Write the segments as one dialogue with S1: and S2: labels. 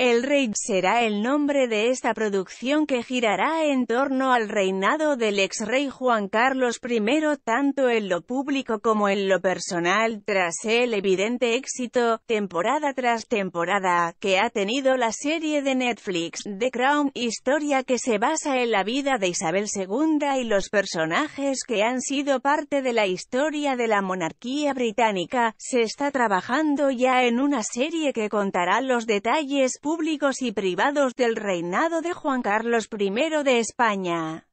S1: El rey será el nombre de esta producción que girará en torno al reinado del ex rey Juan Carlos I tanto en lo público como en lo personal tras el evidente éxito, temporada tras temporada, que ha tenido la serie de Netflix, The Crown, historia que se basa en la vida de Isabel II y los personajes que han sido parte de la historia de la monarquía británica, se está trabajando ya en una serie que contará los detalles públicos y privados del reinado de Juan Carlos I de España.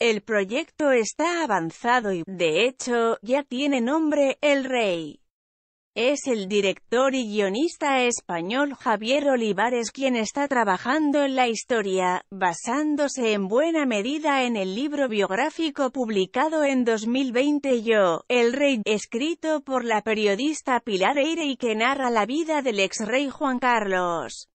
S1: El proyecto está avanzado y, de hecho, ya tiene nombre, El Rey. Es el director y guionista español Javier Olivares quien está trabajando en la historia, basándose en buena medida en el libro biográfico publicado en 2020 Yo, El Rey, escrito por la periodista Pilar Eire y que narra la vida del ex rey Juan Carlos.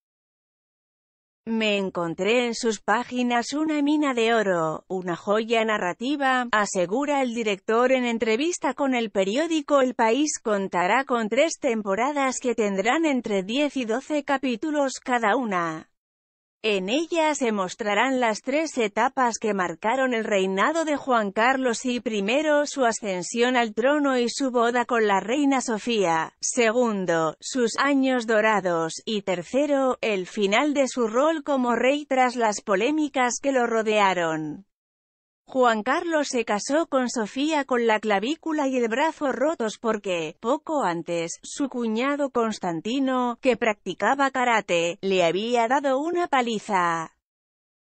S1: Me encontré en sus páginas una mina de oro, una joya narrativa, asegura el director en entrevista con el periódico El País contará con tres temporadas que tendrán entre 10 y 12 capítulos cada una. En ella se mostrarán las tres etapas que marcaron el reinado de Juan Carlos y primero su ascensión al trono y su boda con la reina Sofía, segundo, sus años dorados, y tercero, el final de su rol como rey tras las polémicas que lo rodearon. Juan Carlos se casó con Sofía con la clavícula y el brazo rotos porque, poco antes, su cuñado Constantino, que practicaba karate, le había dado una paliza.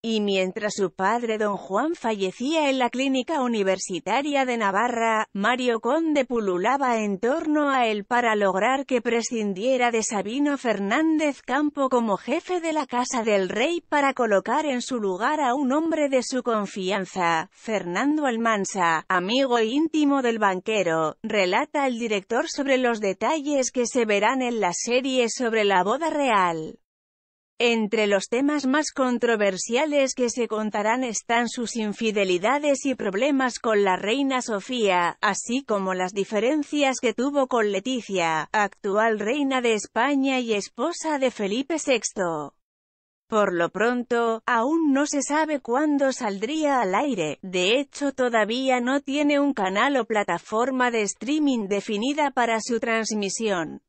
S1: Y mientras su padre don Juan fallecía en la clínica universitaria de Navarra, Mario Conde pululaba en torno a él para lograr que prescindiera de Sabino Fernández Campo como jefe de la Casa del Rey para colocar en su lugar a un hombre de su confianza, Fernando Almansa, amigo íntimo del banquero, relata el director sobre los detalles que se verán en la serie sobre la boda real. Entre los temas más controversiales que se contarán están sus infidelidades y problemas con la reina Sofía, así como las diferencias que tuvo con Leticia, actual reina de España y esposa de Felipe VI. Por lo pronto, aún no se sabe cuándo saldría al aire, de hecho todavía no tiene un canal o plataforma de streaming definida para su transmisión.